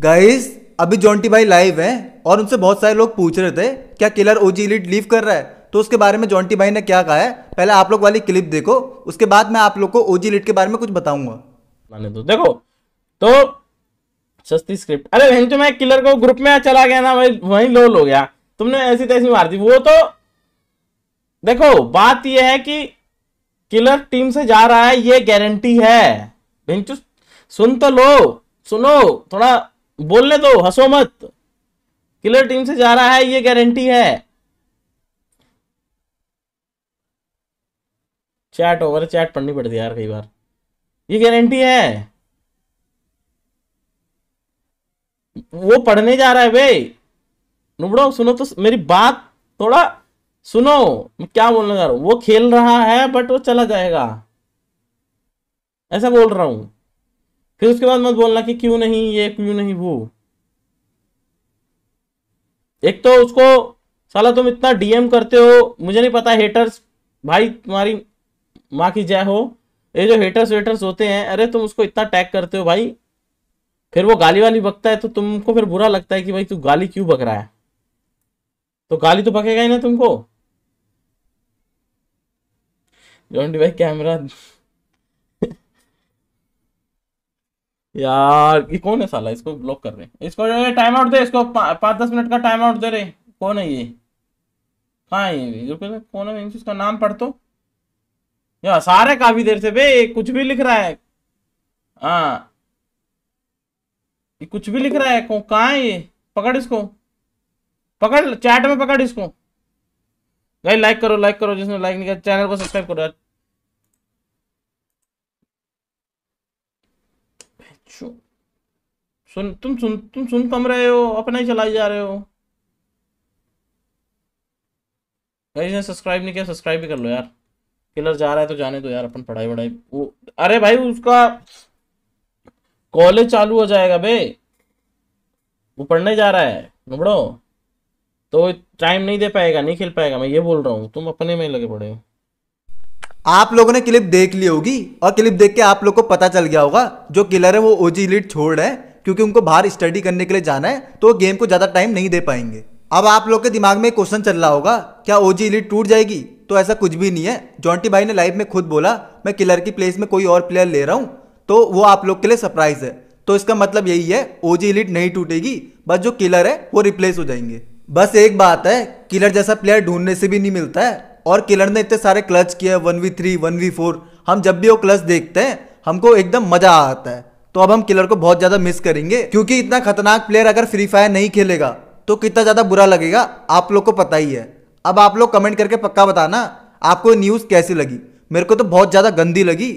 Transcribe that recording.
guys अभी Jonty भाई live है और उनसे बहुत सारे लोग पूछ रहे थे क्या किलर ओजी लीड लीव कर रहा है तो उसके बारे में जॉन्टी भाई ने क्या कहा है पहले आप लोग वाली क्लिप देखो उसके बाद मैं आप लोग को ओजी लीड के बारे में कुछ बताऊंगा तो देखो तो सस्ती स्क्रिप्ट अरे वहीं तो मैं किलर को ग्रुप में चला गया ना वही वही लोल हो गया तुमने ऐसी तैसी मार दी वो तो देखो बात यह है कि किलर टीम से जा रहा है ये गारंटी है तो- सुन तो लो सुनो थोड़ा बोलने दो हंसो मत किलर टीम से जा रहा है ये गारंटी है चैट ओवर चैट पढ़नी पड़ती है यार कई बार ये गारंटी है वो पढ़ने जा रहा है भाई नुबड़ो सुनो तो मेरी बात थोड़ा सुनो मैं क्या बोलना चाह रहा हूं वो खेल रहा है बट वो चला जाएगा ऐसा बोल रहा हूं फिर उसके बाद मत बोलना कि क्यों नहीं ये क्यों नहीं वो एक तो उसको साला तुम इतना डीएम करते हो मुझे नहीं पता हेटर्स भाई तुम्हारी माँ की जय हो ये जो हेटर्स वेटर्स होते हैं अरे तुम उसको इतना टैग करते हो भाई फिर वो गाली वाली बकता है तो तुमको फिर बुरा लगता है कि भाई तू गाली क्यों बक रहा है तो गाली तो बकेगा ही ना तुमको जॉन्डी भाई कैमरा यार ये कौन है साला इसको ब्लॉक कर रहे हैं इसको टाइम आउट दे इसको पाँच दस मिनट का टाइम आउट दे रहे कौन है ये कहाँ है ये तो कौन है इसका नाम पढ़ तो यार सारे काफी देर से भाई कुछ भी लिख रहा है हाँ ये कुछ भी लिख रहा है कहाँ है ये पकड़ इसको पकड़ चैट में पकड़ इसको भाई लाइक करो लाइक करो जिसने लाइक नहीं किया चैनल को सब्सक्राइब करो यार सुन तुम सुन तुम सुन कम रहे हो अपना ही चलाई जा रहे हो गाइस ने सब्सक्राइब नहीं किया सब्सक्राइब भी कर लो यार किलर जा रहा है तो जाने दो यार अपन पढ़ाई वढ़ाई वो अरे भाई उसका कॉलेज चालू हो जाएगा बे वो पढ़ने जा रहा है नुबड़ो तो टाइम नहीं दे पाएगा नहीं खेल पाएगा मैं ये बोल रहा हूँ तुम अपने में लगे पड़े हो आप लोगों ने क्लिप देख ली होगी और क्लिप देख के आप लोग को पता चल गया होगा जो किलर है वो ओजी लीड छोड़ रहे हैं क्योंकि उनको बाहर स्टडी करने के लिए जाना है तो गेम को ज़्यादा टाइम नहीं दे पाएंगे अब आप लोग के दिमाग में क्वेश्चन चल रहा होगा क्या ओजी लीड टूट जाएगी तो ऐसा कुछ भी नहीं है जॉन्टी भाई ने लाइव में खुद बोला मैं किलर की प्लेस में कोई और प्लेयर ले रहा हूँ तो वो आप लोग के लिए सरप्राइज है तो इसका मतलब यही है ओजी लीड नहीं टूटेगी बस जो किलर है वो रिप्लेस हो जाएंगे बस एक बात है किलर जैसा प्लेयर ढूंढने से भी नहीं मिलता है और किलर ने इतने सारे क्लच किए one V three one V four हम जब भी वो क्लच देखते हैं हमको एकदम मजा आता है तो अब हम किलर को बहुत ज्यादा मिस करेंगे क्योंकि इतना खतरनाक प्लेयर अगर फ्री फायर नहीं खेलेगा तो कितना ज्यादा बुरा लगेगा आप लोग को पता ही है अब आप लोग कमेंट करके पक्का बताना आपको न्यूज कैसी लगी मेरे को तो बहुत ज्यादा गंदी लगी